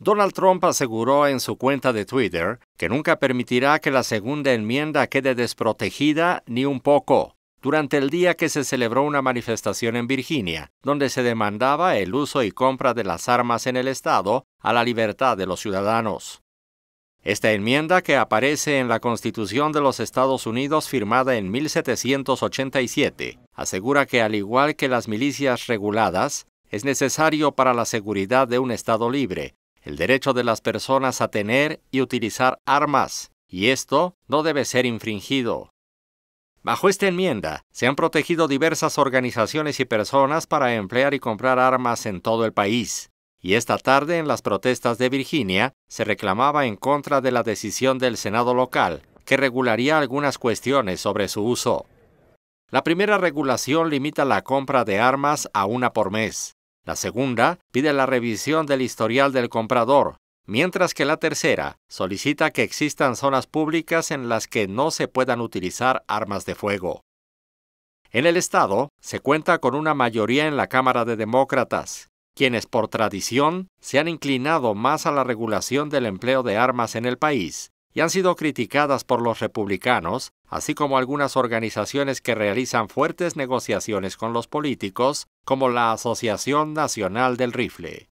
Donald Trump aseguró en su cuenta de Twitter que nunca permitirá que la segunda enmienda quede desprotegida ni un poco durante el día que se celebró una manifestación en Virginia, donde se demandaba el uso y compra de las armas en el Estado a la libertad de los ciudadanos. Esta enmienda que aparece en la Constitución de los Estados Unidos firmada en 1787 asegura que al igual que las milicias reguladas, es necesario para la seguridad de un Estado libre el derecho de las personas a tener y utilizar armas, y esto no debe ser infringido. Bajo esta enmienda, se han protegido diversas organizaciones y personas para emplear y comprar armas en todo el país, y esta tarde en las protestas de Virginia se reclamaba en contra de la decisión del Senado local, que regularía algunas cuestiones sobre su uso. La primera regulación limita la compra de armas a una por mes, la segunda pide la revisión del historial del comprador, mientras que la tercera solicita que existan zonas públicas en las que no se puedan utilizar armas de fuego. En el Estado se cuenta con una mayoría en la Cámara de Demócratas, quienes por tradición se han inclinado más a la regulación del empleo de armas en el país y han sido criticadas por los republicanos, así como algunas organizaciones que realizan fuertes negociaciones con los políticos, como la Asociación Nacional del Rifle.